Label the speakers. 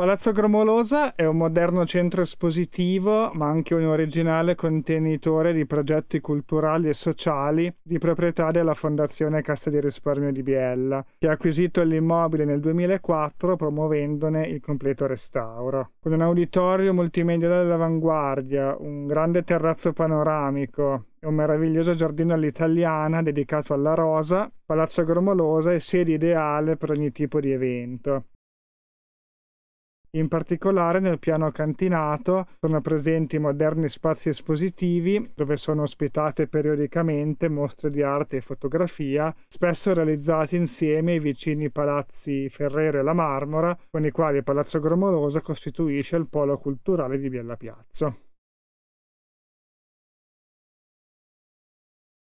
Speaker 1: Palazzo Gromolosa è un moderno centro espositivo, ma anche un originale contenitore
Speaker 2: di progetti culturali e sociali di proprietà della Fondazione Cassa di Risparmio di Biella, che ha acquisito l'immobile nel 2004 promuovendone il completo restauro. Con un auditorio multimedia all'avanguardia, un grande terrazzo panoramico, e un meraviglioso giardino all'italiana dedicato alla rosa, Palazzo Gromolosa è sede ideale per ogni tipo di evento. In particolare nel piano cantinato sono presenti moderni spazi espositivi dove sono ospitate periodicamente mostre di arte e fotografia, spesso realizzate insieme ai vicini palazzi Ferrero e la Marmora, con i quali il Palazzo Gromolosa
Speaker 3: costituisce il polo culturale di Biella Piazza.